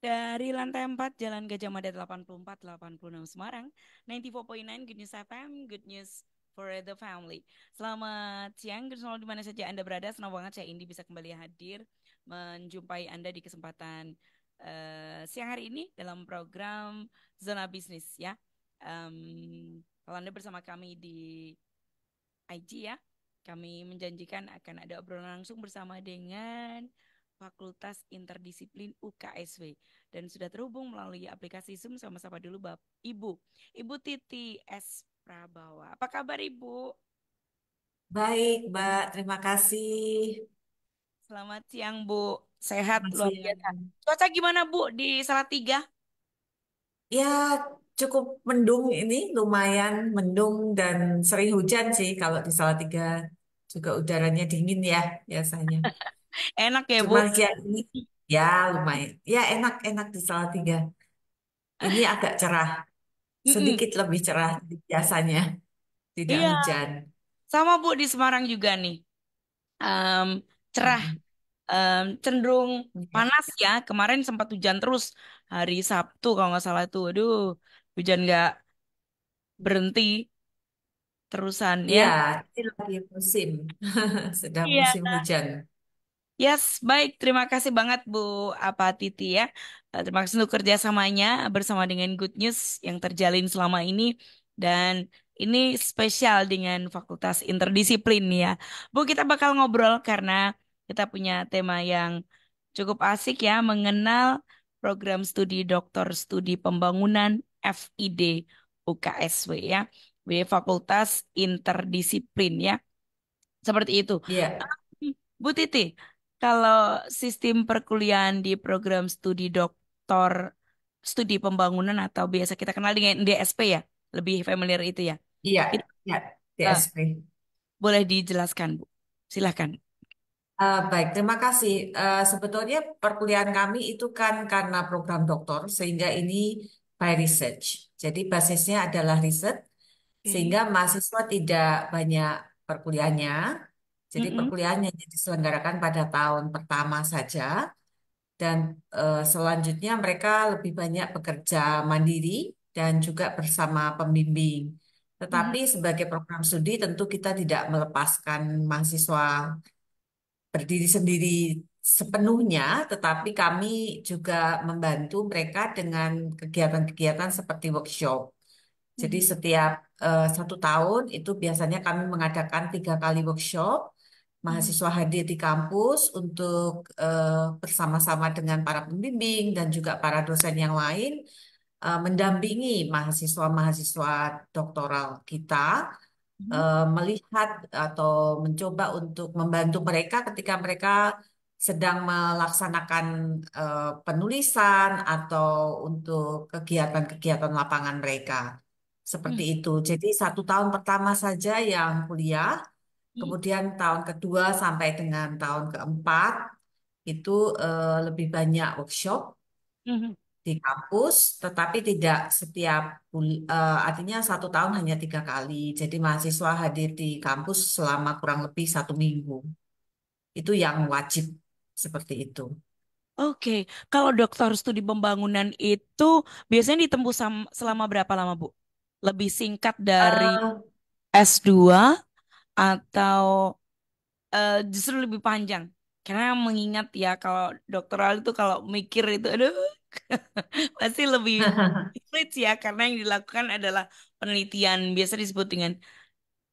Dari lantai 4 Jalan Gajah Mada 84 86 Semarang, 94.9 Good News FM, Good News for the Family. Selamat siang, Good News di mana saja Anda berada. Senang banget saya Indi bisa kembali hadir menjumpai Anda di kesempatan uh, siang hari ini dalam program Zona Bisnis ya. Um, kalau Anda bersama kami di IG ya, kami menjanjikan akan ada obrolan langsung bersama dengan Fakultas Interdisiplin UKSW dan sudah terhubung melalui aplikasi Zoom sama sama dulu Bap Ibu. Ibu Titi S Prabawa. Apa kabar Ibu? Baik, Mbak. Terima kasih. Selamat siang, Bu. Sehat luar biasa. Cuaca gimana, Bu, di Salatiga? Ya, cukup mendung ini, lumayan mendung dan sering hujan sih kalau di Salatiga. Juga udaranya dingin ya, biasanya. Enak ya, Bu? Cuman ya ini ya lumayan. Ya enak-enak di salah tiga Ini agak cerah, sedikit lebih cerah dari biasanya. Tidak Iya, hujan. sama Bu di Semarang juga nih. Um, cerah, Um, cenderung iya. panas ya. Kemarin sempat hujan terus hari Sabtu kalau nggak salah tuh. Aduh, hujan nggak berhenti terusan ya. Iya, ini lagi musim, sedang Iya. musim hujan. Yes, baik. Terima kasih banget Bu apa Titi ya. Eh, terima kasih untuk kerjasamanya bersama dengan Good News yang terjalin selama ini dan ini spesial dengan Fakultas Interdisiplin ya. Bu kita bakal ngobrol karena kita punya tema yang cukup asik ya mengenal program studi Doktor Studi Pembangunan FID UKSW ya di Fakultas Interdisiplin ya. Seperti itu. Yeah. Iya. Bu Titi, kalau sistem perkuliahan di program studi doktor studi pembangunan atau biasa kita kenal dengan DSP ya, lebih familiar itu ya. Iya, itu, ya, ah, DSP. Uh, boleh dijelaskan, Bu. Silahkan. Uh, ah, baik, terima kasih. Uh, sebetulnya perkuliahan kami itu kan karena program doktor, sehingga ini by research. Jadi basisnya adalah riset, sehingga mahasiswa tidak banyak perkuliahannya, jadi Mm-mm. perkuliahannya diselenggarakan pada tahun pertama saja dan uh, selanjutnya mereka lebih banyak bekerja mandiri dan juga bersama pembimbing. Mm-mm. Tetapi sebagai program studi tentu kita tidak melepaskan mahasiswa berdiri sendiri sepenuhnya, tetapi kami juga membantu mereka dengan kegiatan-kegiatan seperti workshop. Jadi setiap uh, satu tahun itu biasanya kami mengadakan tiga kali workshop mahasiswa hmm. hadir di kampus untuk uh, bersama-sama dengan para pembimbing dan juga para dosen yang lain uh, mendampingi mahasiswa-mahasiswa doktoral kita uh, melihat atau mencoba untuk membantu mereka ketika mereka sedang melaksanakan uh, penulisan atau untuk kegiatan-kegiatan lapangan mereka. Seperti hmm. itu. Jadi satu tahun pertama saja yang kuliah Iya. Kemudian tahun kedua sampai dengan tahun keempat itu uh, lebih banyak workshop Mm-hmm. di kampus, tetapi tidak setiap uh, artinya satu tahun hanya tiga kali. Jadi mahasiswa hadir di kampus selama kurang lebih satu minggu. Itu yang wajib seperti itu. Oke, Kalau doktor studi pembangunan itu biasanya ditempuh selama berapa lama, Bu? Lebih singkat dari Uh, eh, S2 atau uh, justru lebih panjang karena mengingat ya kalau doktoral itu kalau mikir itu aduh pasti lebih sulit ya karena yang dilakukan adalah penelitian biasa disebut dengan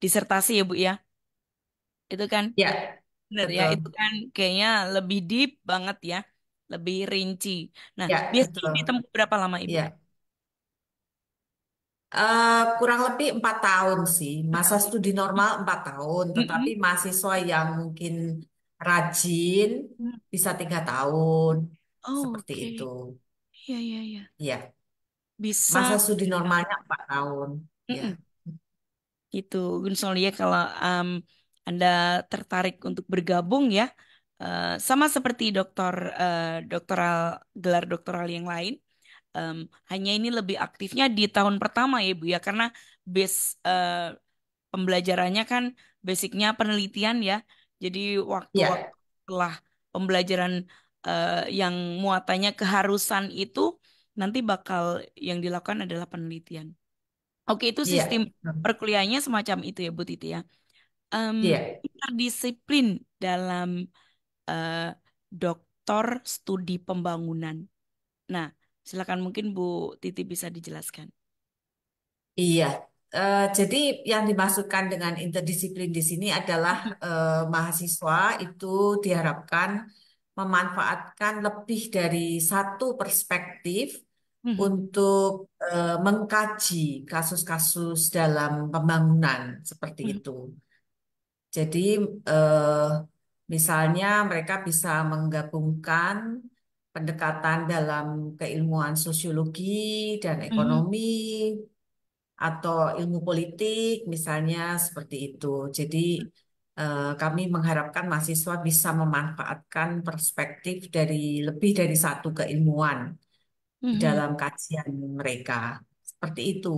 disertasi ya Bu ya itu kan iya benar ya, ya? itu kan kayaknya lebih deep banget ya lebih rinci nah ya, biasanya ditempuh berapa lama Ibu ya. Uh, kurang lebih empat tahun sih, masa studi normal empat tahun, tetapi mahasiswa yang mungkin rajin mm. bisa tiga tahun, oh, seperti Oke. itu. Iya iya iya. Iya. Bisa Masa studi normalnya empat tahun, iya. itu Gitu. Mungkin soalnya ya kalau, um, Anda tertarik untuk bergabung ya, uh, sama seperti dokter uh, eh, doktoral gelar doktoral yang lain um, hanya ini lebih aktifnya di tahun pertama ya Bu ya karena base uh, pembelajarannya kan basicnya penelitian ya jadi waktu, yeah. setelah pembelajaran uh, yang muatannya keharusan itu nanti bakal yang dilakukan adalah penelitian oke itu iya. sistem yeah. Hmm. perkuliahannya semacam itu ya Bu Titi ya um, yeah. interdisiplin dalam uh, doktor studi pembangunan nah Silakan mungkin Bu Titi bisa dijelaskan. Iya, uh, jadi yang dimasukkan dengan interdisiplin di sini adalah uh, mahasiswa itu diharapkan memanfaatkan lebih dari satu perspektif hmm. untuk uh, mengkaji kasus-kasus dalam pembangunan seperti hmm. itu. Jadi uh, misalnya mereka bisa menggabungkan pendekatan dalam keilmuan sosiologi dan hmm. ekonomi mm -hmm. atau ilmu politik misalnya seperti itu. Jadi eh, kami mengharapkan mahasiswa bisa memanfaatkan perspektif dari lebih dari satu keilmuan mm -hmm. dalam kajian mereka. Seperti itu.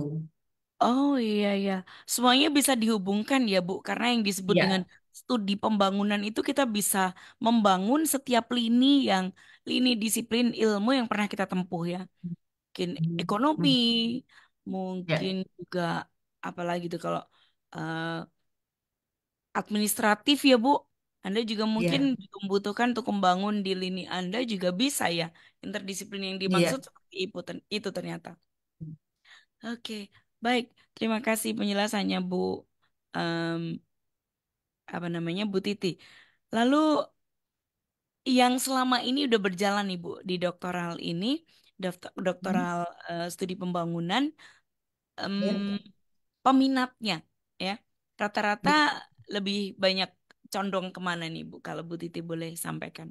Oh iya iya, semuanya bisa dihubungkan ya Bu, karena yang disebut yeah. dengan studi pembangunan itu kita bisa membangun setiap lini yang lini disiplin ilmu yang pernah kita tempuh ya. Mungkin hmm. ekonomi, ya. mungkin yeah. juga apalagi itu kalau uh, administratif ya Bu. Anda juga ya. mungkin yeah. membutuhkan untuk membangun di lini Anda juga bisa ya. Interdisiplin yang ya. dimaksud yeah. seperti itu, itu ternyata. Hmm. Oke, okay. baik. Terima kasih penjelasannya Bu. Um, apa namanya Bu Titi. Lalu yang selama ini udah berjalan nih Bu di doktoral ini, hmm. doktoral hmm. uh, studi pembangunan, um, ya. peminatnya ya rata-rata ya. lebih banyak condong kemana nih Bu kalau Bu Titi boleh sampaikan.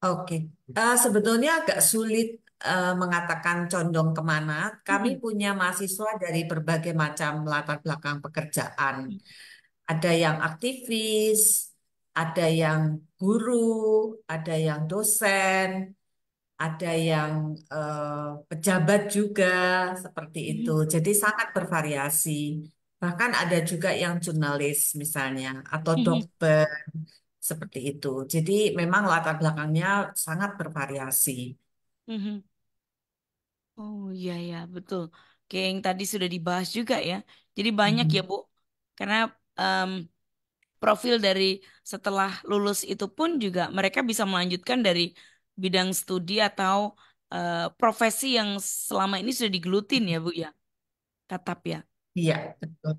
Oke, okay. uh, eh, sebetulnya agak sulit uh, mengatakan condong kemana. Kami hmm. punya mahasiswa dari berbagai macam latar belakang pekerjaan. Hmm. Ada yang aktivis, ada yang guru, ada yang dosen, ada yang uh, pejabat juga seperti hmm. itu. Jadi sangat bervariasi. Bahkan ada juga yang jurnalis misalnya atau hmm. dokter seperti itu. Jadi memang latar belakangnya sangat bervariasi. Hmm. Oh iya ya betul. Kayak yang tadi sudah dibahas juga ya. Jadi banyak ya Bu. Karena um, profil dari setelah lulus itu pun juga mereka bisa melanjutkan dari bidang studi atau uh, profesi yang selama ini sudah digelutin ya Bu ya. tetap ya. Iya, betul.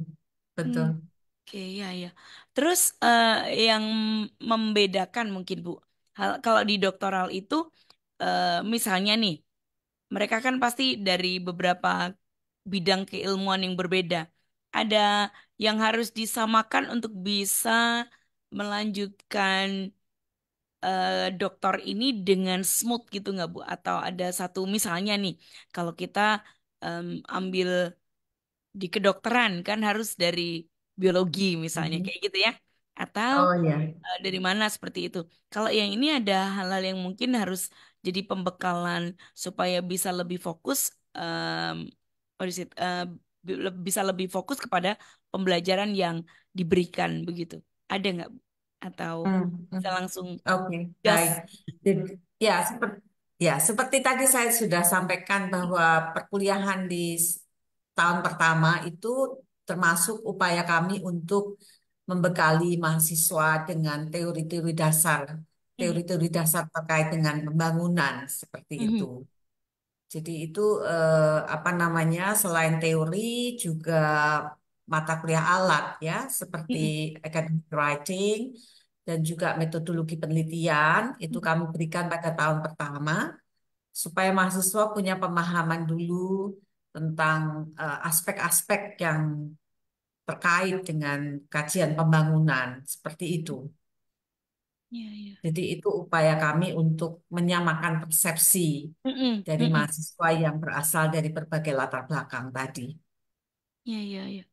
Betul. Hmm. Oke, okay, ya ya. Terus uh, yang membedakan mungkin Bu. Hal, kalau di doktoral itu uh, misalnya nih mereka kan pasti dari beberapa bidang keilmuan yang berbeda. Ada yang harus disamakan untuk bisa melanjutkan uh, doktor ini dengan smooth gitu nggak Bu? Atau ada satu misalnya nih, kalau kita um, ambil di kedokteran kan harus dari biologi misalnya mm -hmm. kayak gitu ya? Atau oh, yeah. Iya. uh, dari mana seperti itu? Kalau yang ini ada hal-hal yang mungkin harus jadi pembekalan supaya bisa lebih fokus, um, what is it? Uh, bisa lebih fokus kepada pembelajaran yang diberikan begitu ada nggak atau hmm, hmm. bisa langsung oke okay. just... ya seperti ya seperti tadi saya sudah sampaikan bahwa perkuliahan di tahun pertama itu termasuk upaya kami untuk membekali mahasiswa dengan teori-teori dasar hmm. teori-teori dasar terkait dengan pembangunan seperti mm -hmm. itu. Jadi itu eh, apa namanya selain teori juga mata kuliah alat ya seperti academic writing dan juga metodologi penelitian itu kami berikan pada tahun pertama supaya mahasiswa punya pemahaman dulu tentang eh, aspek-aspek uh, yang terkait dengan kajian pembangunan seperti itu. Ya, ya. Jadi itu upaya kami untuk menyamakan persepsi mm -mm, dari mm -mm. mahasiswa yang berasal dari berbagai latar belakang tadi. Ya, ya, ya.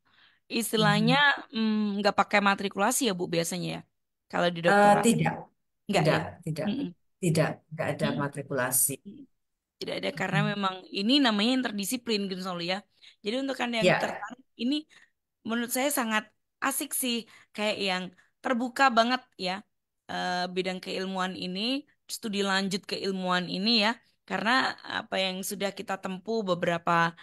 Istilahnya mm, nggak pakai matrikulasi ya Bu biasanya ya kalau di eh, dokter Uh, tidak, Nggak tidak, ya. tidak, Hmm. tidak, nggak ada Hmm. matrikulasi. Tidak ada karena hmm. memang ini namanya interdisiplin gitu, loh ya. Jadi untuk kan yang Ya, tertarik ini menurut saya sangat asik sih kayak yang terbuka banget ya eh, bidang keilmuan ini, studi lanjut keilmuan ini ya. Karena apa yang sudah kita tempuh beberapa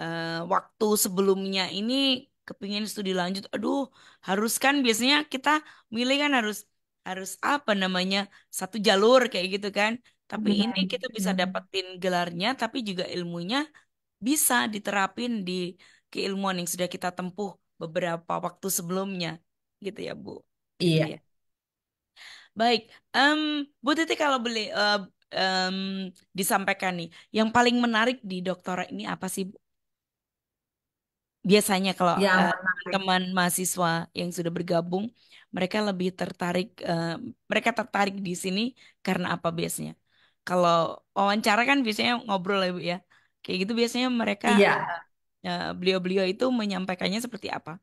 eh, waktu sebelumnya ini kepingin studi lanjut aduh harus kan biasanya kita milih kan harus harus apa namanya satu jalur kayak gitu kan tapi Benar. ini kita bisa dapetin gelarnya tapi juga ilmunya bisa diterapin di keilmuan yang sudah kita tempuh beberapa waktu sebelumnya gitu ya Bu iya ya. baik um, Bu Titi kalau boleh uh, um, disampaikan nih yang paling menarik di doktora ini apa sih Bu biasanya kalau ya, uh, eh, teman mahasiswa yang sudah bergabung mereka lebih tertarik uh, mereka tertarik di sini karena apa biasanya kalau wawancara kan biasanya ngobrol ya ya kayak gitu biasanya mereka ya. uh, beliau-beliau itu menyampaikannya seperti apa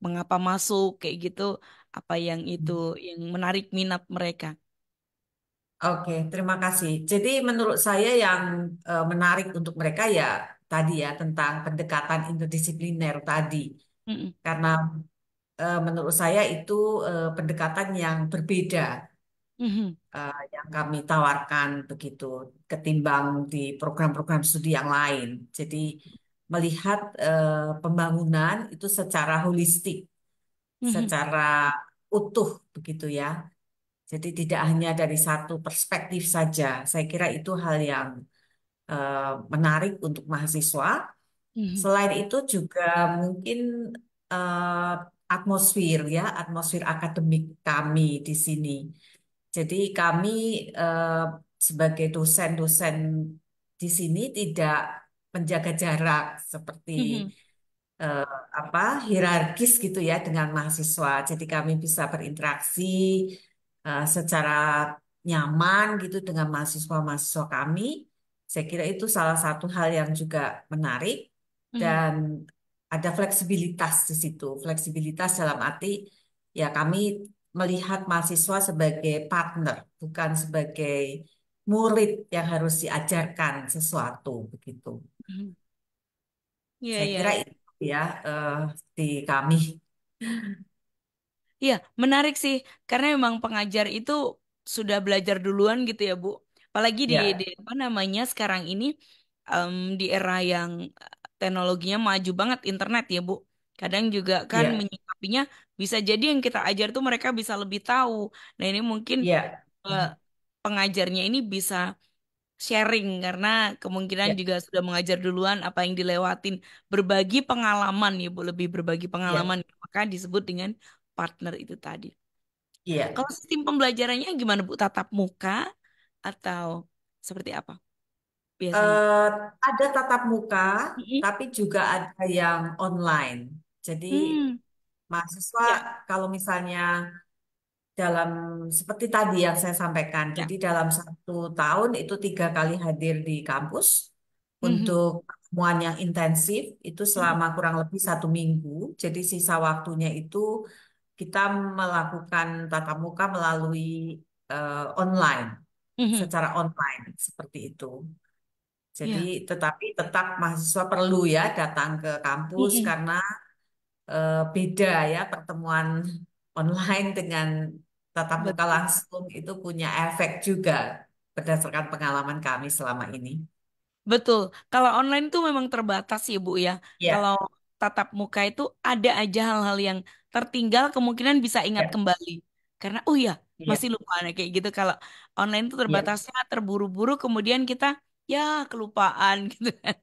mengapa masuk kayak gitu apa yang itu hmm. yang menarik minat mereka Oke, terima kasih. Jadi menurut saya yang uh, menarik untuk mereka ya tadi ya tentang pendekatan interdisipliner tadi. Mm-mm. Karena e, menurut saya itu e, pendekatan yang berbeda mm-hmm. e, yang kami tawarkan begitu ketimbang di program-program studi yang lain. Jadi melihat e, pembangunan itu secara holistik, mm-hmm. secara utuh begitu ya. Jadi tidak hanya dari satu perspektif saja. Saya kira itu hal yang Eh, menarik untuk mahasiswa. -hmm. Selain itu juga mungkin uh, atmosfer ya, atmosfer akademik kami di sini. Jadi kami uh, sebagai dosen-dosen di sini tidak menjaga jarak seperti -hmm. uh, apa hierarkis gitu ya dengan mahasiswa. Jadi kami bisa berinteraksi uh, secara nyaman gitu dengan mahasiswa-mahasiswa kami. Saya kira itu salah satu hal yang juga menarik hmm. dan ada fleksibilitas di situ. Fleksibilitas dalam arti ya kami melihat mahasiswa sebagai partner, bukan sebagai murid yang harus diajarkan sesuatu begitu. Hmm. Yeah, Saya iya, kira iya. itu ya uh, di kami. Iya, menarik sih. Karena memang pengajar itu sudah belajar duluan gitu ya, Bu. Apalagi di, ya. di apa namanya sekarang ini um, di era yang eh, teknologinya maju banget internet ya Bu. Kadang juga kan yeah. menyikapinya bisa jadi yang kita ajar tuh mereka bisa lebih tahu. Nah ini mungkin ya, uh, pengajarnya ini bisa sharing karena kemungkinan yeah. juga sudah mengajar duluan apa yang dilewatin. Berbagi pengalaman ya Bu, lebih berbagi pengalaman ya. pengalaman. Maka disebut dengan partner itu tadi. Yeah. Kalau sistem pembelajarannya gimana Bu? Tatap muka? atau seperti apa biasanya? Uh, ada tatap muka, mm hmm tapi juga ada yang online. Jadi mm. mahasiswa yeah. kalau misalnya dalam seperti tadi yang saya sampaikan, yeah. jadi dalam satu tahun itu tiga kali hadir di kampus mm-hmm. untuk pertemuan yang intensif itu mm selama kurang lebih satu minggu. Jadi sisa waktunya itu kita melakukan tatap muka melalui uh, online. Mhm. secara online seperti itu. Jadi, yeah. tetapi tetap mahasiswa perlu ya datang ke kampus -hmm. karena eh, beda ya pertemuan online dengan tatap muka langsung itu punya efek juga berdasarkan pengalaman kami selama ini. Betul. Kalau online itu memang terbatas ya, Bu ya. Ya, Kalau tatap muka itu ada aja hal-hal yang tertinggal kemungkinan bisa ingat yeah. kembali. Karena oh ya, masih iya. lupa kayak gitu kalau online tuh iya. terbatasnya terburu-buru kemudian kita ya kelupaan gitu kan.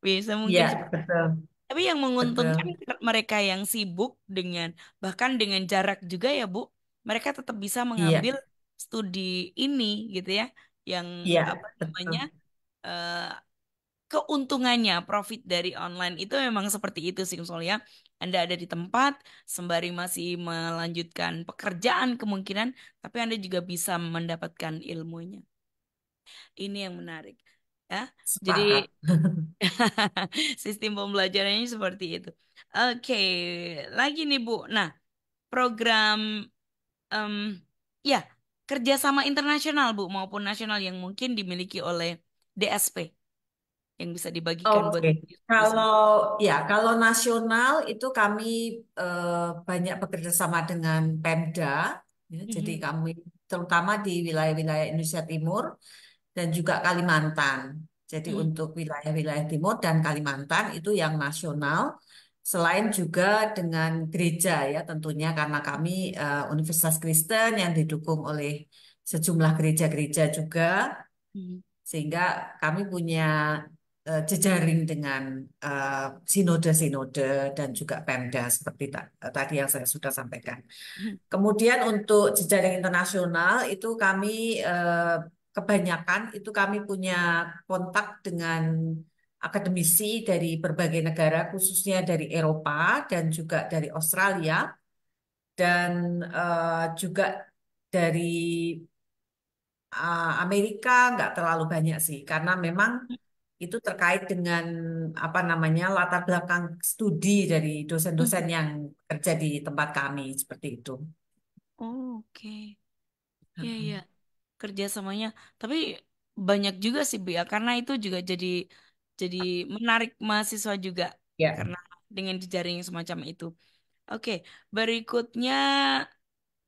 bisa mungkin yeah, betul. tapi yang menguntungkan betul. mereka yang sibuk dengan bahkan dengan jarak juga ya bu mereka tetap bisa iya. mengambil yeah. studi ini gitu ya yang yeah, apa namanya eh, keuntungannya profit dari online itu memang seperti itu sih ya. Anda ada di tempat sembari masih melanjutkan pekerjaan kemungkinan tapi Anda juga bisa mendapatkan ilmunya. Ini yang menarik. Ya. Sepakat. Jadi sistem pembelajarannya seperti itu. Oke, okay. lagi nih Bu. Nah, program um, ya kerjasama internasional Bu maupun nasional yang mungkin dimiliki oleh DSP yang bisa dibagikan okay. buat kalau ya kalau nasional itu kami uh, banyak bekerja sama dengan Pemda ya, mm -hmm. jadi hmm. kami terutama di wilayah-wilayah Indonesia Timur dan juga Kalimantan jadi mm. untuk wilayah-wilayah Timur dan Kalimantan itu yang nasional selain juga dengan gereja ya tentunya karena kami uh, Universitas Kristen yang didukung oleh sejumlah gereja-gereja juga hmm. sehingga kami punya Eh, jejaring dengan eh, sinode-sinode uh, dan juga Pemda seperti ta eh, tadi yang saya sudah sampaikan. Hmm. Kemudian untuk jejaring internasional itu kami uh, kebanyakan itu kami punya kontak dengan akademisi dari berbagai negara khususnya dari Eropa dan juga dari Australia dan uh, juga dari uh, Amerika nggak terlalu banyak sih karena memang hmm itu terkait dengan apa namanya latar belakang studi dari dosen-dosen hmm. yang kerja di tempat kami seperti itu. Oh, Oke, okay. ya ya kerja semuanya. Tapi banyak juga sih Bu ya, karena itu juga jadi jadi menarik mahasiswa juga ya. karena dengan jejaring semacam itu. Oke, berikutnya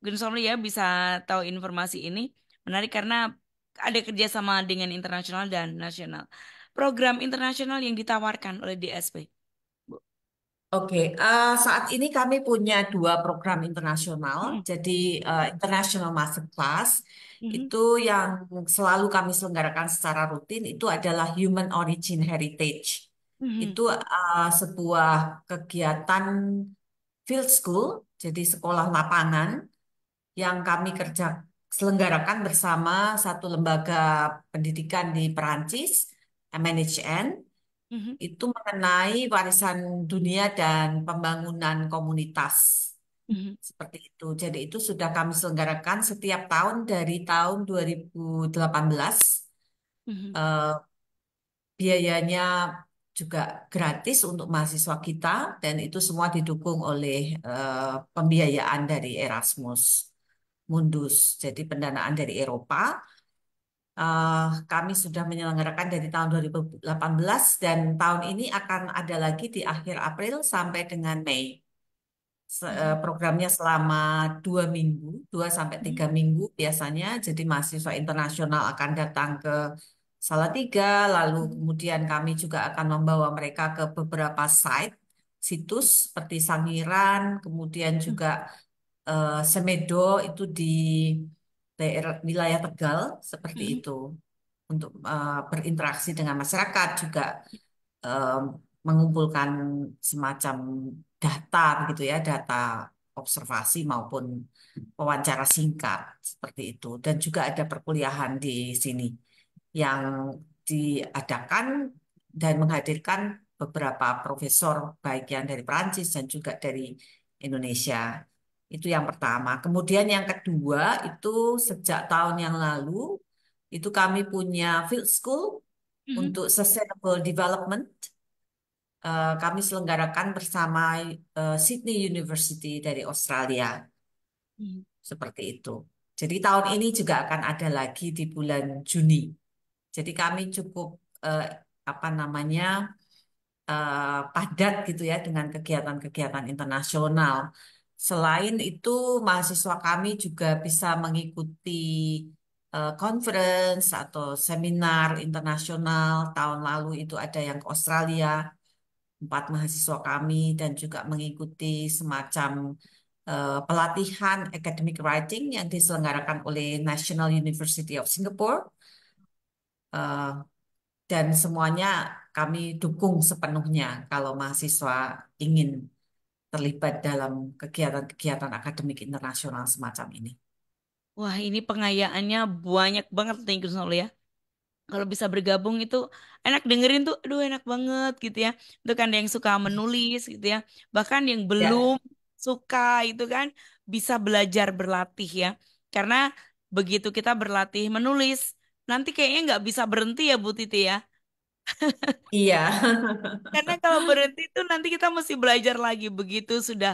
Gunsorli ya bisa tahu informasi ini menarik karena ada kerjasama dengan internasional dan nasional program internasional yang ditawarkan oleh DSP? Oke, okay. uh, eh, saat ini kami punya dua program internasional. Hmm. Jadi uh, International Masterclass hmm. itu yang selalu kami selenggarakan secara rutin itu adalah Human Origin Heritage. Hmm. Itu uh, sebuah kegiatan field school, jadi sekolah lapangan yang kami kerja selenggarakan bersama satu lembaga pendidikan di Perancis MNHN mm-hmm. itu mengenai warisan dunia dan pembangunan komunitas. Mm-hmm. Seperti itu. Jadi itu sudah kami selenggarakan setiap tahun dari tahun 2018. Mm-hmm. Uh, biayanya juga gratis untuk mahasiswa kita dan itu semua didukung oleh uh, pembiayaan dari Erasmus Mundus. Jadi pendanaan dari Eropa uh, kami sudah menyelenggarakan dari tahun 2018 dan tahun ini akan ada lagi di akhir April sampai dengan Mei. Eh, mm-hmm. programnya selama dua minggu, dua sampai mm-hmm. tiga minggu biasanya. Jadi mahasiswa internasional akan datang ke Salah Tiga, lalu mm-hmm. kemudian kami juga akan membawa mereka ke beberapa site, situs seperti Sangiran, kemudian juga uh, Semedo itu di daerah wilayah Tegal seperti mm-hmm. itu untuk uh, berinteraksi dengan masyarakat juga uh, mengumpulkan semacam data gitu ya data observasi maupun wawancara singkat seperti itu dan juga ada perkuliahan di sini yang diadakan dan menghadirkan beberapa profesor baik yang dari Prancis dan juga dari Indonesia itu yang pertama. Kemudian yang kedua itu sejak tahun yang lalu itu kami punya field school mm-hmm. untuk sustainable development. Uh, kami selenggarakan bersama uh, Sydney University dari Australia. Mm. Seperti itu. Jadi tahun ini juga akan ada lagi di bulan Juni. Jadi kami cukup uh, apa namanya uh, padat gitu ya dengan kegiatan-kegiatan internasional. Selain itu, mahasiswa kami juga bisa mengikuti uh, conference atau seminar internasional. Tahun lalu itu ada yang ke Australia, empat mahasiswa kami dan juga mengikuti semacam uh, pelatihan academic writing yang diselenggarakan oleh National University of Singapore. Uh, dan semuanya kami dukung sepenuhnya kalau mahasiswa ingin terlibat dalam kegiatan-kegiatan akademik internasional semacam ini? Wah, ini pengayaannya banyak banget nih nol ya. Kalau bisa bergabung itu enak dengerin tuh, aduh enak banget gitu ya. Itu kan yang suka hmm. menulis gitu ya. Bahkan yang ya. belum suka itu kan bisa belajar berlatih ya. Karena begitu kita berlatih menulis, nanti kayaknya nggak bisa berhenti ya Bu Titi ya Iya. iya. Karena kalau berhenti itu nanti kita mesti belajar lagi begitu sudah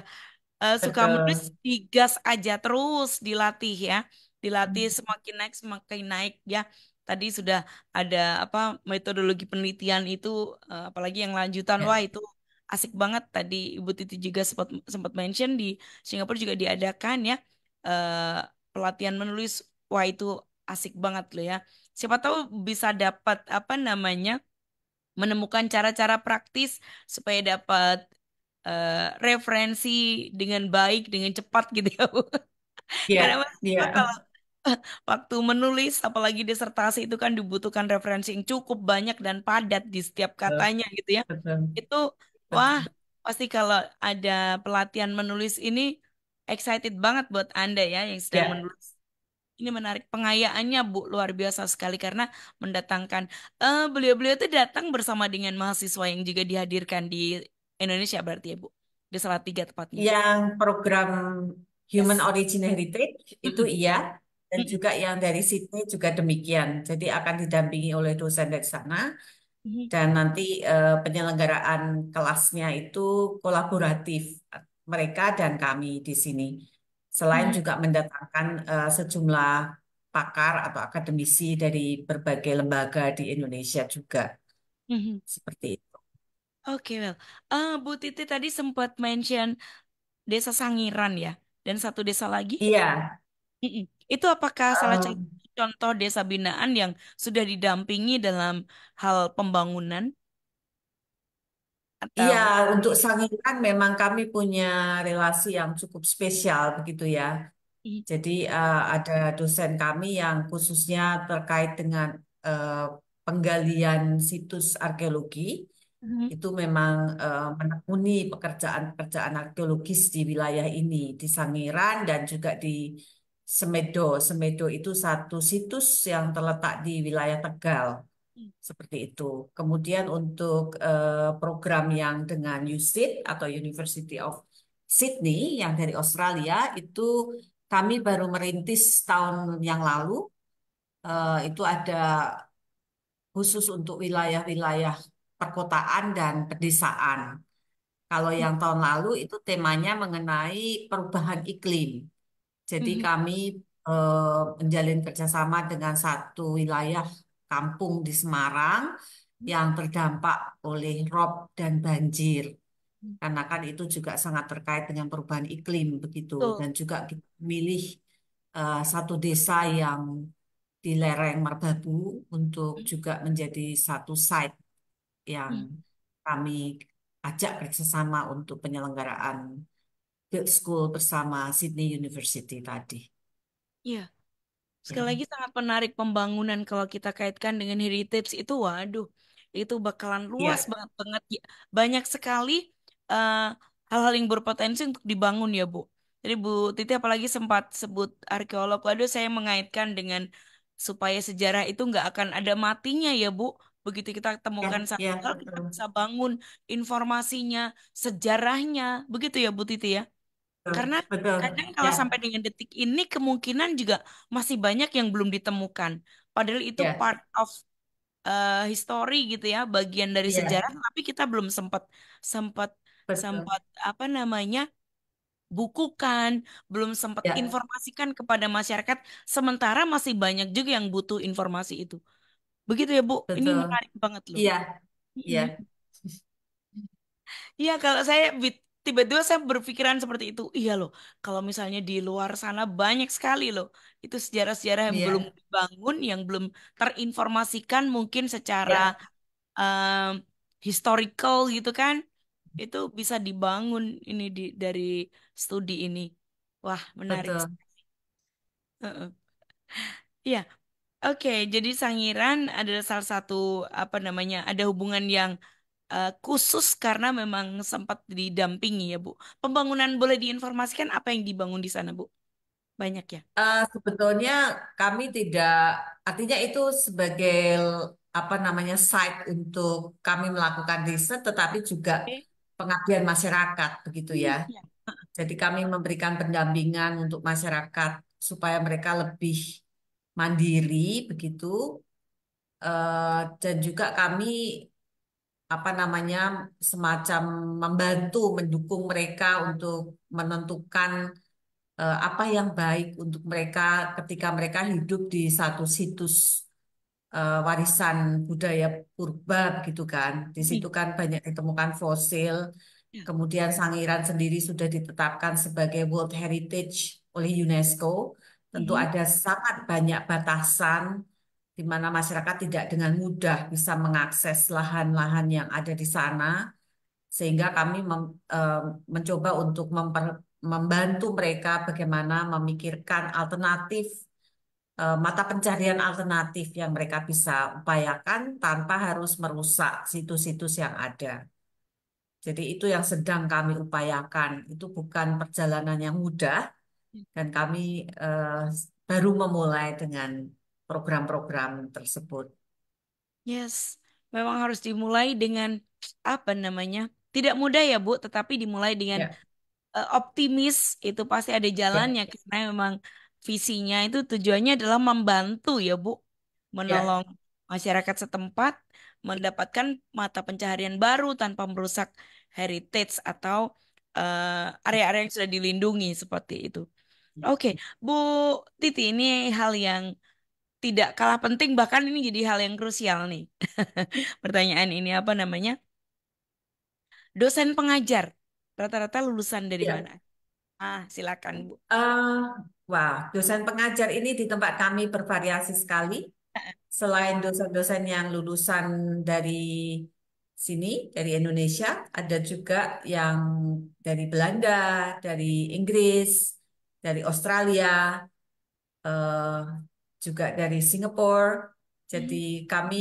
uh, suka menulis digas aja terus dilatih ya. Dilatih hmm. semakin naik semakin naik ya. Tadi sudah ada apa metodologi penelitian itu uh, apalagi yang lanjutan ya. wah itu asik banget tadi Ibu Titi juga sempat sempat mention di Singapura juga diadakan ya uh, pelatihan menulis wah itu asik banget loh ya. Siapa tahu bisa dapat apa namanya menemukan cara-cara praktis supaya dapat uh, referensi dengan baik dengan cepat gitu ya Bu. Yeah, Karena yeah. kalau waktu menulis apalagi disertasi itu kan dibutuhkan referensi yang cukup banyak dan padat di setiap katanya uh, gitu ya. Betul. Itu wah pasti kalau ada pelatihan menulis ini excited banget buat Anda ya yang sedang yeah. menulis ini menarik pengayaannya Bu luar biasa sekali karena mendatangkan beliau eh, beliau-beliau itu datang bersama dengan mahasiswa yang juga dihadirkan di Indonesia berarti ya Bu di salah tiga tepatnya yang program Human yes. Origin Heritage itu mm -hmm. iya dan juga yang dari Sydney juga demikian jadi akan didampingi oleh dosen dari sana mm-hmm. dan nanti uh, penyelenggaraan kelasnya itu kolaboratif mereka dan kami di sini. Selain hmm. juga mendatangkan uh, sejumlah pakar atau akademisi dari berbagai lembaga di Indonesia juga. hmm. Seperti itu. Oke, well, uh, eh, Bu Titi tadi sempat mention Desa Sangiran ya, dan satu desa lagi. Iya. Mm-mm. Itu apakah salah satu contoh desa binaan yang sudah didampingi dalam hal pembangunan? Iya, Atau Iya, untuk Sangiran memang kami punya relasi yang cukup spesial begitu ya. Jadi uh, ada dosen kami yang khususnya terkait dengan uh, penggalian situs arkeologi mm-hmm. itu memang uh, menekuni pekerjaan-pekerjaan arkeologis di wilayah ini di Sangiran dan juga di Semedo. Semedo itu satu situs yang terletak di wilayah Tegal seperti itu. Kemudian untuk uh, program yang dengan USIT atau University of Sydney yang dari Australia itu kami baru merintis tahun yang lalu. Uh, itu ada khusus untuk wilayah-wilayah perkotaan dan pedesaan. Kalau yang hmm. tahun lalu itu temanya mengenai perubahan iklim. Jadi mm -hmm. kami uh, menjalin kerjasama dengan satu wilayah kampung di Semarang yang terdampak oleh rob dan banjir. Karena kan itu juga sangat terkait dengan perubahan iklim begitu Tuh. dan juga kita milih uh, satu desa yang di lereng Merbabu untuk hmm. juga menjadi satu site yang hmm. kami ajak kerjasama untuk penyelenggaraan Build School bersama Sydney University tadi. Iya. Sekali lagi sangat menarik pembangunan kalau kita kaitkan dengan heritage itu waduh itu bakalan iya. luas yeah. banget banget ya, banyak sekali hal eh, hal-hal yang berpotensi untuk dibangun ya Bu. Jadi Bu Titi apalagi sempat sebut arkeolog. Waduh saya mengaitkan dengan supaya sejarah itu nggak akan ada matinya ya Bu. Begitu kita ya, temukan ya, satu ya, hal kita bisa bangun informasinya, sejarahnya. Begitu ya Bu Titi ya? karena betul. kadang kalau ya. sampai dengan detik ini kemungkinan juga masih banyak yang belum ditemukan padahal itu ya. part of uh, history gitu ya bagian dari ya. sejarah tapi kita belum sempat sempat betul. sempat apa namanya bukukan belum sempat ya. informasikan kepada masyarakat sementara masih banyak juga yang butuh informasi itu begitu ya Bu betul. ini menarik banget loh iya iya Iya, kalau saya tiba-tiba saya berpikiran seperti itu. Iya loh, kalau misalnya di luar sana banyak sekali loh. Itu sejarah-sejarah yang yeah. belum dibangun, yang belum terinformasikan mungkin secara yeah. Iya. um, historical gitu kan. Itu bisa dibangun ini di dari studi ini. Wah, menarik. Betul. Iya. Oke, okay, jadi Sangiran adalah salah satu apa namanya? Ada hubungan yang uh, khusus karena memang sempat didampingi ya Bu. Pembangunan boleh diinformasikan apa yang dibangun di sana Bu? Banyak ya? Uh, sebetulnya kami tidak, artinya itu sebagai apa namanya site untuk kami melakukan riset, tetapi juga pengabdian masyarakat begitu ya. Iya, iya. Jadi kami memberikan pendampingan untuk masyarakat supaya mereka lebih mandiri begitu. Uh, dan juga kami apa namanya semacam membantu mendukung mereka untuk menentukan uh, apa yang baik untuk mereka ketika mereka hidup di satu situs uh, warisan budaya purba gitu kan. Di hmm. situ kan banyak ditemukan fosil. Ya. Kemudian Sangiran sendiri sudah ditetapkan sebagai World Heritage oleh UNESCO. Tentu hmm. ada sangat banyak batasan di mana masyarakat tidak dengan mudah bisa mengakses lahan-lahan yang ada di sana, sehingga kami mem, e, mencoba untuk memper, membantu mereka bagaimana memikirkan alternatif e, mata pencarian alternatif yang mereka bisa upayakan tanpa harus merusak situs-situs yang ada. Jadi itu yang sedang kami upayakan. Itu bukan perjalanan yang mudah dan kami e, baru memulai dengan program-program tersebut. Yes, memang harus dimulai dengan apa namanya? Tidak mudah ya, Bu, tetapi dimulai dengan ya. uh, optimis itu pasti ada jalannya ya. karena memang visinya itu tujuannya adalah membantu ya, Bu, ya. menolong ya. masyarakat setempat mendapatkan mata pencaharian baru tanpa merusak heritage atau eh, area-area uh, yang sudah dilindungi seperti itu. Ya. Oke, okay. Bu Titi, ini hal yang tidak kalah penting bahkan ini jadi hal yang krusial nih. Pertanyaan ini apa namanya? Dosen pengajar rata-rata lulusan dari ya. mana? Ah, silakan Bu. Uh, wah, dosen pengajar ini di tempat kami bervariasi sekali. Selain dosen-dosen yang lulusan dari sini dari Indonesia, ada juga yang dari Belanda, dari Inggris, dari Australia, eh, juga dari Singapura. Jadi hmm. kami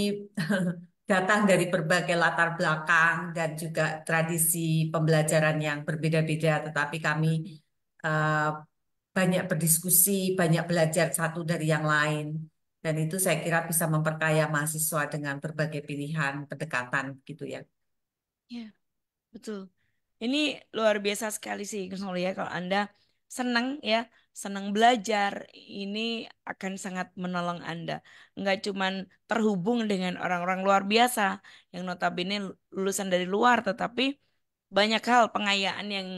datang dari berbagai latar belakang dan juga tradisi pembelajaran yang berbeda-beda, tetapi kami eh, banyak berdiskusi, banyak belajar satu dari yang lain. Dan itu saya kira bisa memperkaya mahasiswa dengan berbagai pilihan pendekatan gitu ya. Ya, betul. Ini luar biasa sekali sih, Gus ya kalau Anda senang ya, senang belajar, ini akan sangat menolong Anda. Enggak cuma terhubung dengan orang-orang luar biasa yang notabene lulusan dari luar, tetapi banyak hal pengayaan yang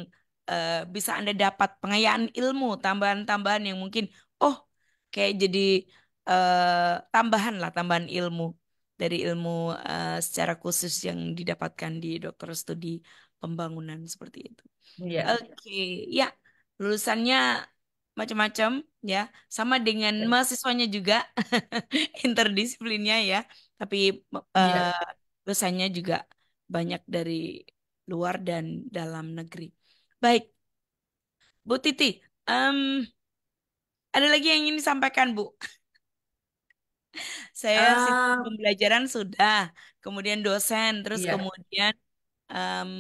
uh, bisa Anda dapat, pengayaan ilmu, tambahan-tambahan yang mungkin oh, kayak jadi uh, tambahan lah, tambahan ilmu dari ilmu uh, secara khusus yang didapatkan di dokter studi pembangunan seperti itu. Iya. Oke, okay. ya lulusannya macam-macam ya sama dengan ya. mahasiswanya juga interdisiplinnya ya tapi uh, lulusannya juga banyak dari luar dan dalam negeri baik Bu Titi um, ada lagi yang ingin disampaikan Bu saya uh, pembelajaran sudah kemudian dosen terus yeah. kemudian um,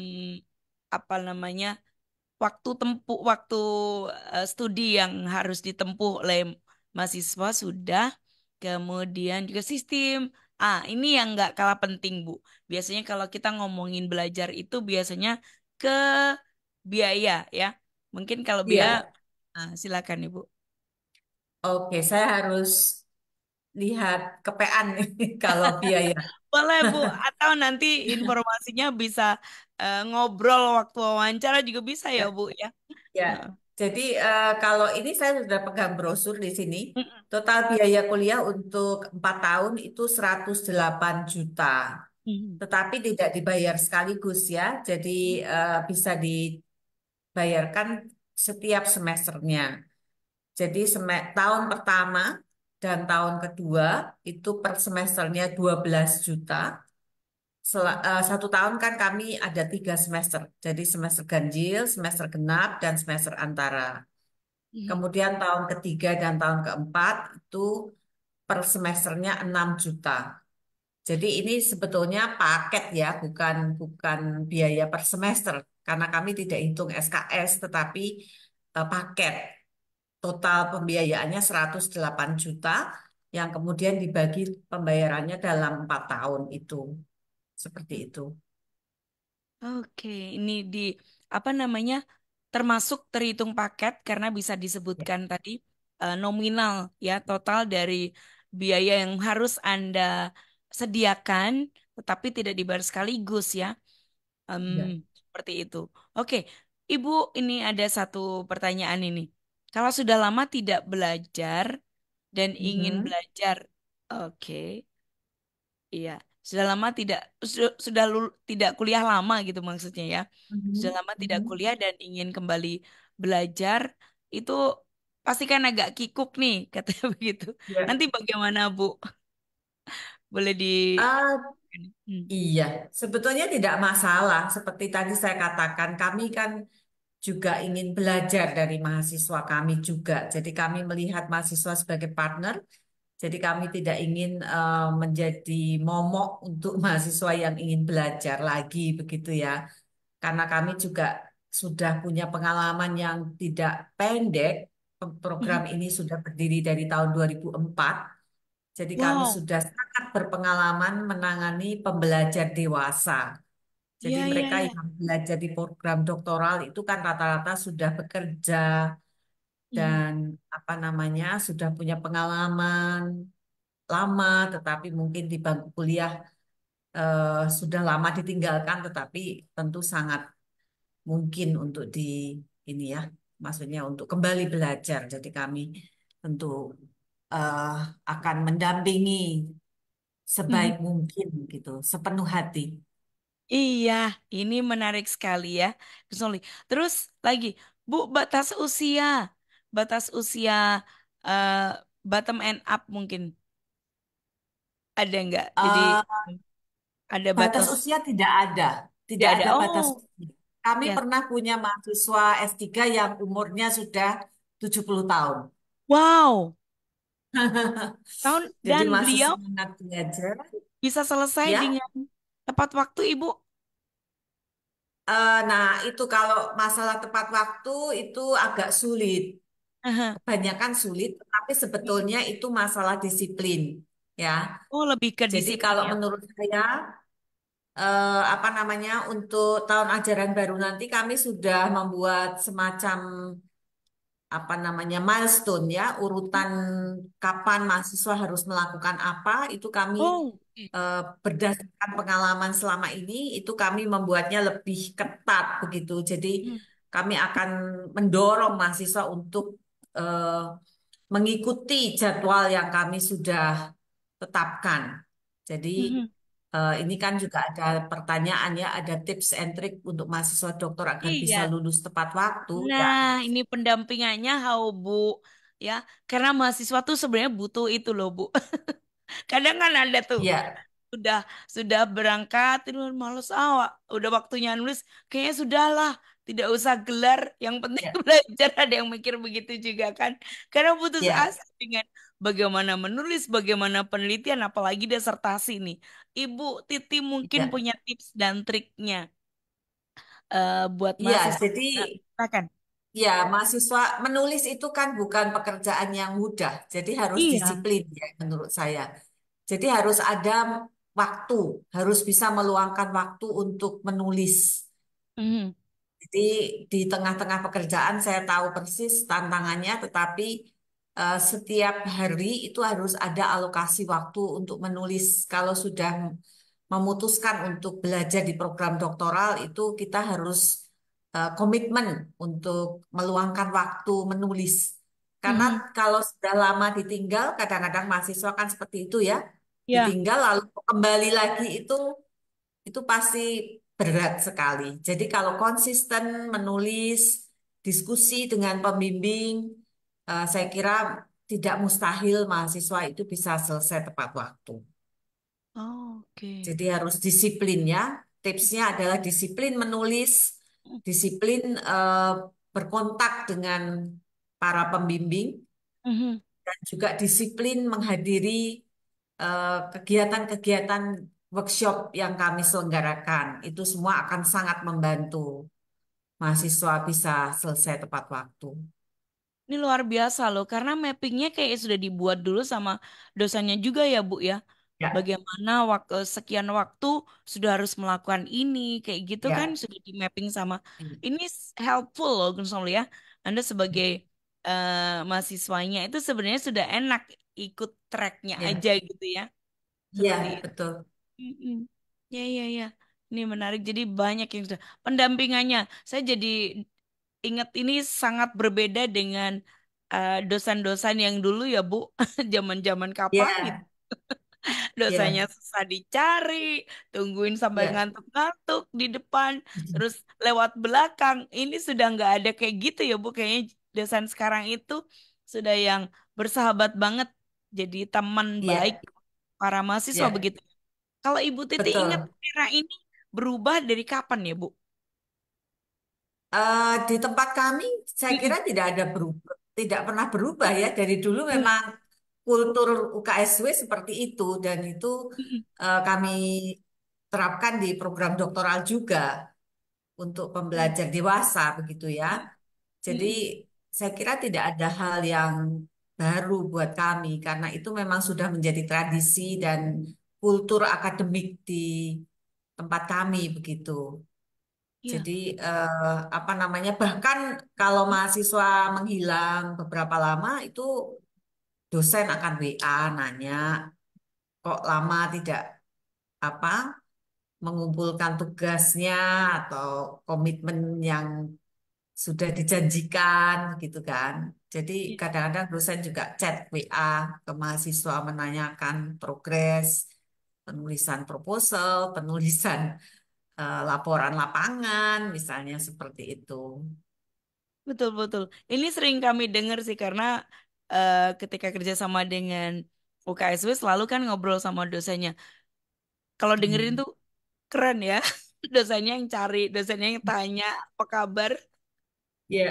apa namanya waktu tempuh waktu uh, studi yang harus ditempuh oleh mahasiswa sudah kemudian juga sistem ah ini yang nggak kalah penting bu biasanya kalau kita ngomongin belajar itu biasanya ke biaya ya mungkin kalau iya. biaya yeah. ah, silakan ibu oke saya harus lihat kepean kalau biaya boleh bu atau nanti informasinya bisa Eh, ngobrol waktu wawancara juga bisa ya, ya. Bu ya. Ya. Jadi uh, kalau ini saya sudah pegang brosur di sini. Total biaya kuliah untuk 4 tahun itu 108 juta. Mm-hmm. Tetapi tidak dibayar sekaligus ya. Jadi uh, bisa dibayarkan setiap semesternya. Jadi sem tahun pertama dan tahun kedua itu per semesternya 12 juta. Eh, satu tahun kan kami ada tiga semester, jadi semester ganjil, semester genap, dan semester antara. Iya. Kemudian tahun ketiga dan tahun keempat itu per semesternya 6 juta. Jadi ini sebetulnya paket ya, bukan bukan biaya per semester karena kami tidak hitung SKS tetapi eh, paket. Total pembiayaannya 108 juta yang kemudian dibagi pembayarannya dalam 4 tahun itu. Seperti itu. Oke, ini di apa namanya termasuk terhitung paket karena bisa ya. disebutkan tadi eh, nominal ya total dari biaya yang harus Anda sediakan tetapi tidak dibayar sekaligus ya. Um, Ya. seperti itu. Oke, Ibu ini ada satu pertanyaan ini. Kalau sudah lama tidak belajar dan ingin hmm. belajar, oke, iya sudah lama tidak sudah lul, tidak kuliah lama gitu maksudnya ya mhm. sudah lama tidak mhm. kuliah dan ingin kembali belajar itu pasti kan agak kikuk nih katanya begitu yeah. nanti bagaimana Bu boleh di uh, hmm. iya sebetulnya tidak masalah seperti tadi saya katakan kami kan juga ingin belajar dari mahasiswa kami juga. Jadi kami melihat mahasiswa sebagai partner, jadi kami tidak ingin uh, menjadi momok untuk mahasiswa yang ingin belajar lagi begitu ya. Karena kami juga sudah punya pengalaman yang tidak pendek. Program mm-hmm. ini sudah berdiri dari tahun 2004. Jadi kami sudah sangat berpengalaman menangani pembelajar dewasa. Jadi ya, mereka ya, yang belajar di program doktoral itu kan rata-rata sudah bekerja, Iya. dan apa namanya sudah punya pengalaman lama tetapi mungkin di bangku kuliah eh, sudah lama ditinggalkan tetapi tentu sangat mungkin untuk di ini ya maksudnya untuk kembali belajar. Jadi kami tentu uh, akan mendampingi sebaik hmm. mungkin gitu, sepenuh hati. Iya, ini menarik sekali ya, Terus lagi, Bu, batas usia batas usia uh, bottom and up mungkin ada nggak? Jadi uh, ada batas, batas usia tidak ada, tidak ada, ada batas oh. usia. Kami ya. pernah punya mahasiswa S3 yang umurnya sudah 70 tahun. Wow. tahun dan beliau Bisa selesai ya. dengan tepat waktu, Ibu. Eh, nah, itu kalau masalah tepat waktu itu agak sulit. Kebanyakan sulit, tapi sebetulnya iya. itu masalah disiplin, ya. Oh, lebih ke Jadi disiplin kalau ya. menurut saya eh, apa namanya untuk tahun ajaran baru nanti kami sudah membuat semacam apa namanya milestone ya, urutan kapan mahasiswa harus melakukan apa itu kami Oh, eh, berdasarkan pengalaman selama ini itu kami membuatnya lebih ketat begitu. Jadi Hmm. kami akan mendorong mahasiswa untuk eh, mengikuti jadwal yang kami sudah tetapkan. Jadi mm-hmm. eh, ini kan juga ada pertanyaan ya, ada tips and trick untuk mahasiswa dokter akan Iya. bisa lulus tepat waktu. Ya, Nah, ini pendampingannya how Bu ya. Karena mahasiswa tuh sebenarnya butuh itu loh Bu. Kadang kan ada tuh ya, sudah sudah berangkat terus malas awak ah, udah waktunya nulis kayaknya sudahlah tidak usah gelar yang penting yeah. belajar ada yang mikir begitu juga kan karena putus yeah. asa dengan bagaimana menulis bagaimana penelitian apalagi disertasi nih ibu titi mungkin yeah. punya tips dan triknya uh, buat ya, mahasiswa yeah, jadi silakan Ya, mahasiswa menulis itu kan bukan pekerjaan yang mudah, jadi harus iya. disiplin ya menurut saya. Jadi harus ada waktu, harus bisa meluangkan waktu untuk menulis. Mm -hmm. Jadi di tengah-tengah pekerjaan saya tahu persis tantangannya, tetapi uh, setiap hari itu harus ada alokasi waktu untuk menulis. Kalau sudah memutuskan untuk belajar di program doktoral itu kita harus komitmen eh, komitmen untuk meluangkan waktu menulis. Karena mm kalau sudah lama ditinggal, kadang-kadang mahasiswa kan seperti itu ya, Ya, ditinggal lalu kembali lagi itu itu pasti berat sekali. Jadi kalau konsisten menulis, diskusi dengan pembimbing, eh, saya kira tidak mustahil mahasiswa itu bisa selesai tepat waktu. Oh, Oke. Jadi harus disiplin ya. Tipsnya adalah disiplin menulis, hmm. disiplin eh, berkontak dengan para pembimbing, mm-hmm. dan juga disiplin menghadiri eh, kegiatan-kegiatan workshop yang kami selenggarakan itu semua akan sangat membantu mahasiswa bisa selesai tepat waktu. Ini luar biasa loh, karena mappingnya kayak sudah dibuat dulu sama dosanya juga ya Bu ya. ya. Bagaimana waktu eh, sekian waktu sudah harus melakukan ini, kayak gitu ya. kan sudah di mapping sama. Hmm. Ini helpful loh Gunsol ya. Anda sebagai uh, mahasiswanya itu sebenarnya sudah enak ikut tracknya ya. aja gitu ya. Iya betul mm iya, Ya, ya, ya. Ini menarik. Jadi banyak yang sudah pendampingannya. Saya jadi ingat ini sangat berbeda dengan dosen eh, dosen-dosen yang dulu ya, Bu. Zaman-zaman kapan ya. gitu. Ya. Dosanya yeah. susah dicari, tungguin sampai yeah. ngantuk-ngantuk di depan, terus lewat belakang. Ini sudah nggak ada kayak gitu ya, Bu. Kayaknya dosen sekarang itu sudah yang bersahabat banget, jadi teman ya. baik para mahasiswa yeah. begitu. Kalau Ibu Titi Betul. ingat era ini berubah dari kapan ya, Bu? Uh, di tempat kami, saya kira tidak ada berubah, tidak pernah berubah ya. Dari dulu memang kultur UKSW seperti itu dan itu uh, kami terapkan di program doktoral juga untuk pembelajar dewasa begitu ya. Jadi saya kira tidak ada hal yang baru buat kami karena itu memang sudah menjadi tradisi dan kultur akademik di tempat kami begitu. Ya. Jadi eh, apa namanya bahkan kalau mahasiswa menghilang beberapa lama itu dosen akan WA nanya kok lama tidak apa mengumpulkan tugasnya atau komitmen yang sudah dijanjikan gitu kan. Jadi iya. kadang-kadang dosen juga chat WA ke mahasiswa menanyakan progres penulisan proposal, penulisan uh, laporan lapangan, misalnya seperti itu. Betul betul. Ini sering kami dengar sih karena uh, ketika sama dengan UKSW selalu kan ngobrol sama dosennya. Kalau dengerin hmm. tuh keren ya, dosennya yang cari, dosennya yang tanya apa kabar. Ya,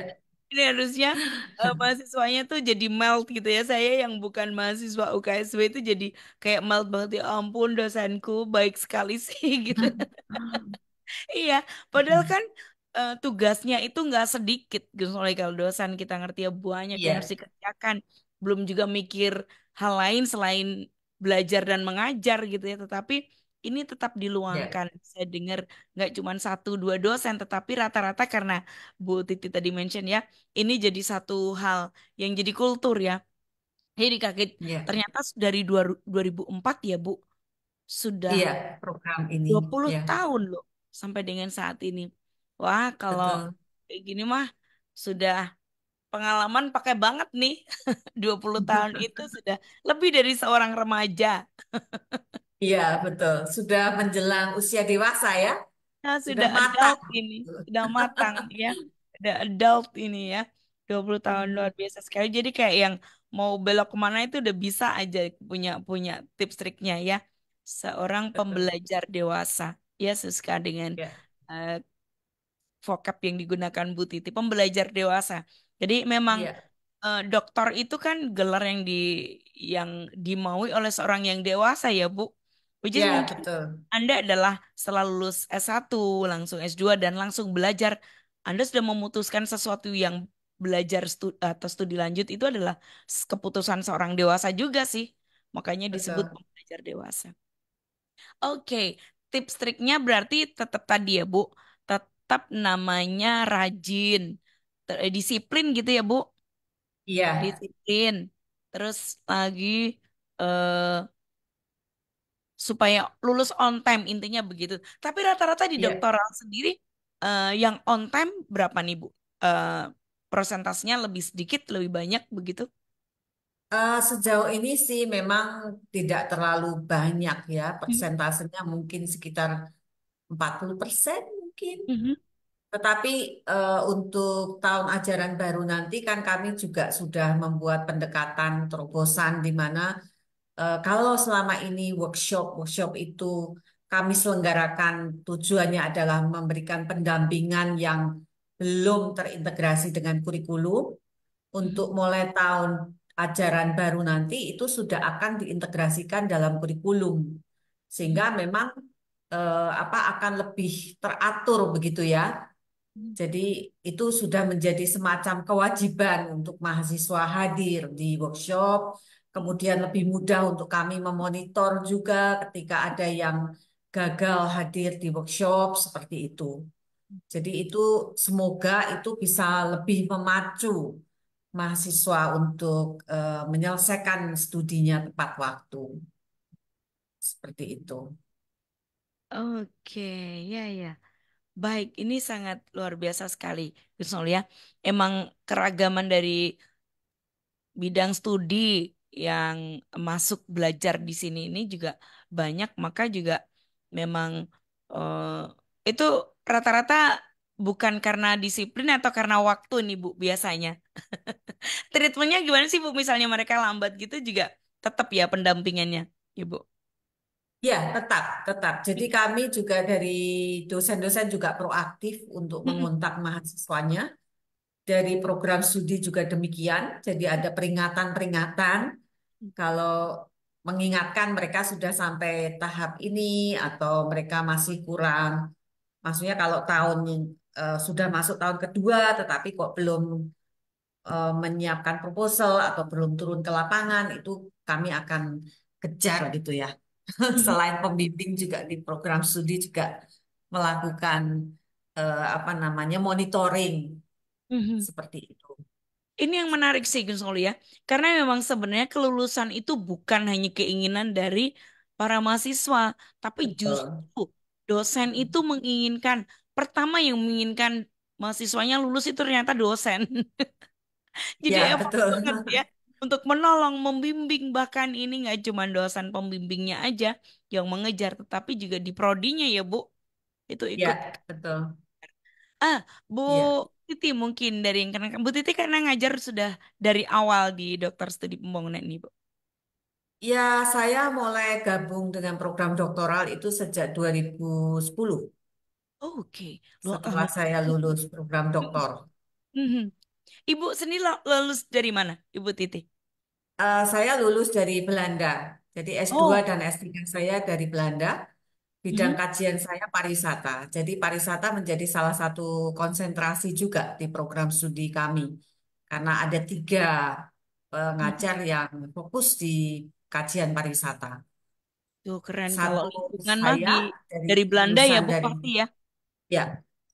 ini harusnya uh, mahasiswanya tuh jadi melt gitu ya. Saya yang bukan mahasiswa UKSW itu jadi kayak melt banget ya ampun dosenku baik sekali sih gitu. Iya, padahal kan uh, tugasnya itu nggak sedikit gitu. Soalnya kalau dosen kita ngerti ya banyak yang harus iya. dikerjakan. Belum juga mikir hal lain selain belajar dan mengajar gitu ya. Tetapi ini tetap diluangkan. Ya. Yeah. Saya dengar nggak cuma satu dua dosen, tetapi rata-rata karena Bu Titi tadi mention ya, ini jadi satu hal yang jadi kultur ya. Jadi kaget, yeah. ternyata dari 2004 ya Bu, sudah yeah, program ini 20 yeah. tahun loh sampai dengan saat ini. Wah kalau Betul. kayak gini mah sudah pengalaman pakai banget nih 20 tahun itu sudah lebih dari seorang remaja. Iya, betul. Sudah menjelang usia dewasa ya. Nah, Sudah sudah matang. ini, sudah matang ya. Sudah adult ini ya. 20 tahun hmm. luar biasa sekali. Jadi kayak yang mau belok kemana itu udah bisa aja punya punya tips triknya ya. Seorang Betul. pembelajar dewasa. Ya, Suska dengan Ya. uh, vocab yang digunakan Bu Titi, pembelajar dewasa. Jadi memang iya. eh, dokter itu kan gelar yang di yang dimaui oleh seorang yang dewasa ya, Bu. Which is yeah, mungkin betul. Anda adalah setelah lulus S1, langsung S2, dan langsung belajar. Anda sudah memutuskan sesuatu yang belajar studi, atau studi lanjut itu adalah keputusan seorang dewasa juga sih. Makanya disebut betul. pembelajar dewasa. Oke, okay. tips triknya berarti tetap tadi ya Bu. Tetap namanya rajin. Ter eh, disiplin gitu ya Bu. Iya. Yeah. Disiplin. Terus lagi... eh uh, supaya lulus on time intinya begitu. Tapi rata-rata di yeah. doktoral sendiri uh, yang on time berapa nih Bu? Uh, persentasenya lebih sedikit, lebih banyak begitu? Uh, sejauh ini sih memang tidak terlalu banyak ya hmm. persentasenya hmm. mungkin sekitar 40 persen mungkin. Hmm. Tetapi uh, untuk tahun ajaran baru nanti kan kami juga sudah membuat pendekatan terobosan di mana Eh, kalau selama ini workshop workshop itu kami selenggarakan tujuannya adalah memberikan pendampingan yang belum terintegrasi dengan kurikulum untuk hmm. mulai tahun ajaran baru nanti itu sudah akan diintegrasikan dalam kurikulum sehingga hmm. memang eh, apa akan lebih teratur begitu ya hmm. jadi itu sudah menjadi semacam kewajiban untuk mahasiswa hadir di workshop kemudian lebih mudah untuk kami memonitor juga ketika ada yang gagal hadir di workshop seperti itu. Jadi itu semoga itu bisa lebih memacu mahasiswa untuk uh, menyelesaikan studinya tepat waktu. Seperti itu. Oke, ya ya. Baik, ini sangat luar biasa sekali, Gus ya. Emang keragaman dari bidang studi yang masuk belajar di sini ini juga banyak maka juga memang uh, itu rata-rata bukan karena disiplin atau karena waktu nih Bu biasanya treatmentnya gimana sih Bu misalnya mereka lambat gitu juga tetap ya pendampingannya Ibu ya, ya, tetap, tetap. Jadi iya. kami juga dari dosen-dosen juga proaktif untuk hmm. mengontak mahasiswanya. Dari program studi juga demikian. Jadi ada peringatan-peringatan kalau mengingatkan mereka sudah sampai tahap ini atau mereka masih kurang maksudnya kalau tahun eh, sudah masuk tahun kedua tetapi kok belum eh, menyiapkan proposal atau belum turun ke lapangan itu kami akan kejar gitu ya selain pembimbing juga di program studi juga melakukan eh, apa namanya monitoring mhm. seperti itu ini yang menarik sih Gus Oli ya. Karena memang sebenarnya kelulusan itu bukan hanya keinginan dari para mahasiswa, tapi justru dosen itu menginginkan pertama yang menginginkan mahasiswanya lulus itu ternyata dosen. Jadi ya, betul. banget ya untuk menolong, membimbing bahkan ini nggak cuma dosen pembimbingnya aja yang mengejar, tetapi juga di prodinya ya Bu. Itu ya, ikut. Ya, betul. Ah, Bu ya. Titi mungkin dari yang karena Bu Titi karena ngajar sudah dari awal di Dokter Studi Pembangunan ini, Bu. Ya, saya mulai gabung dengan program doktoral itu sejak 2010. Oh, Oke, okay. Eh, Setelah saya lulus program doktor. Mm-hmm. Ibu sendiri lulus dari mana, Ibu Titi? Uh, saya lulus dari Belanda. Jadi S2 oh. dan S3 saya dari Belanda. Bidang Hmm. kajian saya pariwisata. Jadi pariwisata menjadi salah satu konsentrasi juga di program studi kami. Karena ada tiga pengajar eh, hmm. yang fokus di kajian pariwisata. Tuh keren kalau Satu lingkungan dari dari Belanda ya, Bu dari ya. ya,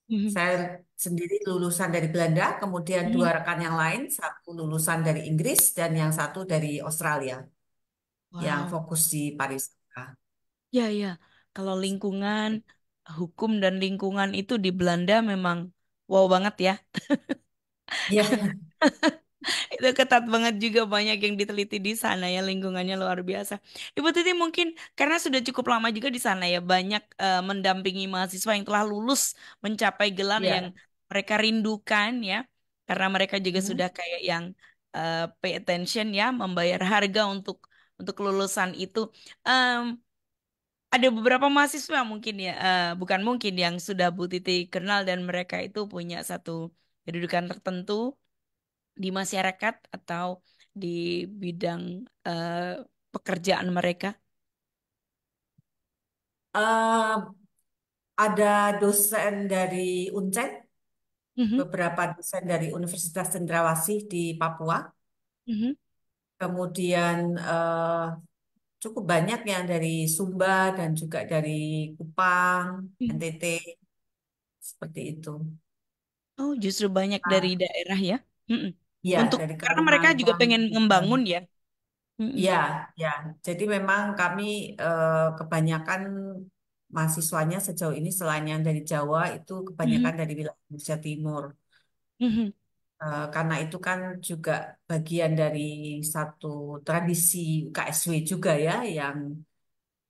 -hmm. saya sendiri lulusan dari Belanda, kemudian dua hmm. rekan yang lain, satu lulusan dari Inggris dan yang satu dari Australia yang fokus di pariwisata. Ya ya kalau lingkungan hukum dan lingkungan itu di Belanda memang wow banget ya. Iya. iya. itu ketat banget juga banyak yang diteliti di sana ya lingkungannya luar biasa. Ibu Titi mungkin karena sudah cukup lama juga di sana ya banyak uh, mendampingi mahasiswa yang telah lulus mencapai gelar yeah. yang iya. mereka rindukan ya karena mereka juga hmm. sudah kayak yang uh, pay attention ya membayar harga untuk untuk lulusan itu. Um, ada beberapa mahasiswa mungkin ya, uh, bukan mungkin yang sudah Bu Titi kenal dan mereka itu punya satu kedudukan tertentu di masyarakat atau di bidang uh, pekerjaan mereka? Uh, ada dosen dari UNCED, mm -hmm. beberapa dosen dari Universitas Cendrawasih di Papua, mm -hmm. kemudian uh, cukup banyak yang dari Sumba dan juga dari Kupang, hmm. NTT, seperti itu. Oh, justru banyak nah. dari daerah ya. mm Untuk dari karena mereka juga pengen membangun ya. Mm-mm. Ya, iya. Jadi memang kami eh, kebanyakan mahasiswanya sejauh ini selain yang dari Jawa itu kebanyakan hmm. dari wilayah Indonesia Timur. Mm -hmm. Eh, karena itu kan juga bagian dari satu tradisi KSW juga ya yang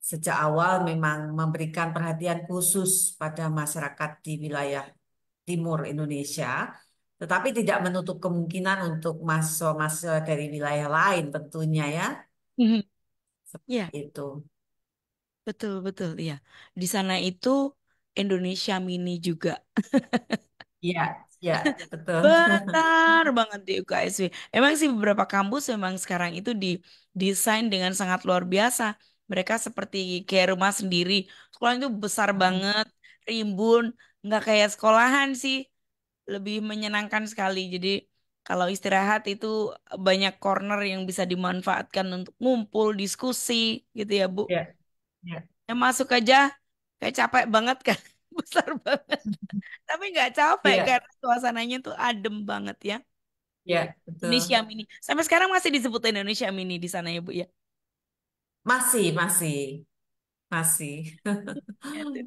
sejak awal memang memberikan perhatian khusus pada masyarakat di wilayah timur Indonesia, tetapi tidak menutup kemungkinan untuk masuk masuk dari wilayah lain tentunya ya. Mm-hmm. Seperti iya. itu. betul betul iya. Di sana itu Indonesia mini juga. Iya, Ya, betul. Benar banget di UKSW. Emang sih beberapa kampus memang sekarang itu didesain dengan sangat luar biasa. Mereka seperti kayak rumah sendiri. Sekolah itu besar hmm. banget, rimbun, nggak kayak sekolahan sih. Lebih menyenangkan sekali. Jadi kalau istirahat itu banyak corner yang bisa dimanfaatkan untuk ngumpul, diskusi gitu ya, Bu. Ya. Ya. ya masuk aja kayak capek banget kan. besar banget. Tapi nggak capek yeah. karena suasananya tuh adem banget ya. Ya, betul. Indonesia Mini. Sampai sekarang masih disebut Indonesia Mini di sana ya, Bu ya? Masih, masih. Masih. Iya,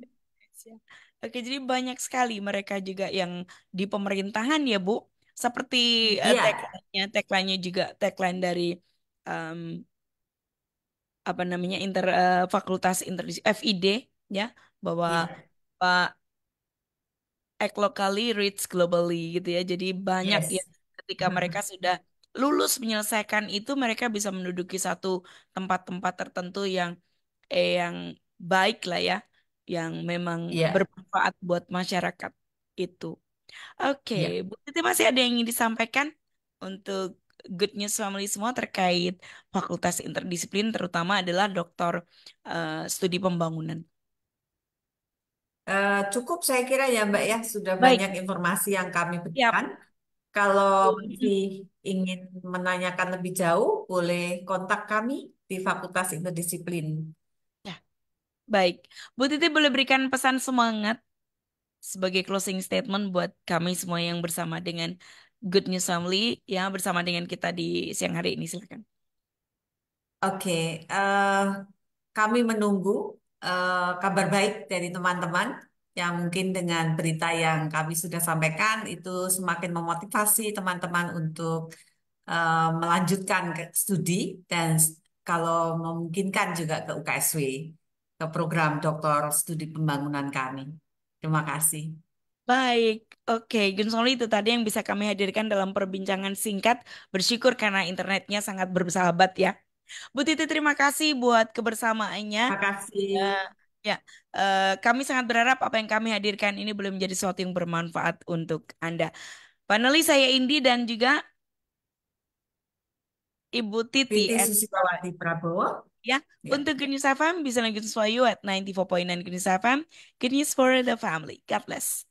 Oke, jadi banyak sekali mereka juga yang di pemerintahan ya, Bu. Seperti ya. uh, tagline-nya, tagline-nya juga tagline dari um, apa namanya inter uh, fakultas inter FID ya bahwa ya. Pak act locally, reach globally gitu ya. Jadi banyak yes. ya ketika mereka sudah lulus menyelesaikan itu mereka bisa menduduki satu tempat-tempat tertentu yang eh, yang baik lah ya, yang memang yeah. bermanfaat buat masyarakat itu. Oke, okay. Iya. yeah. Bu Titi masih ada yang ingin disampaikan untuk Good News Family semua terkait fakultas interdisiplin terutama adalah doktor uh, studi pembangunan. Eh, cukup saya kira ya Mbak ya, sudah Baik, banyak informasi yang kami siap. berikan. Kalau masih ingin menanyakan lebih jauh, boleh kontak kami di Fakultas Interdisiplin. Ya, Baik. Bu Titi boleh berikan pesan semangat sebagai closing statement buat kami semua yang bersama dengan Good News Family yang bersama dengan kita di siang hari ini. Silakan. Oke, uh, kami menunggu uh, kabar baik dari teman-teman yang mungkin dengan berita yang kami sudah sampaikan itu semakin memotivasi teman-teman untuk uh, melanjutkan ke studi dan kalau memungkinkan juga ke UKSW, ke program doktor studi pembangunan kami. Terima kasih. Baik, oke. Gunsoli itu tadi yang bisa kami hadirkan dalam perbincangan singkat. Bersyukur karena internetnya sangat bersahabat ya. Bu Titi terima kasih buat kebersamaannya. Terima kasih. Eh, ya, ya, uh, kami sangat berharap apa yang kami hadirkan ini belum menjadi sesuatu yang bermanfaat untuk Anda. Panelis saya Indi dan juga Ibu Titi. Titi Susiwati Prabowo. Ya, ya, untuk Good News FM bisa lanjut sesuai at 94.9 Good News FM. Good News for the Family. God bless.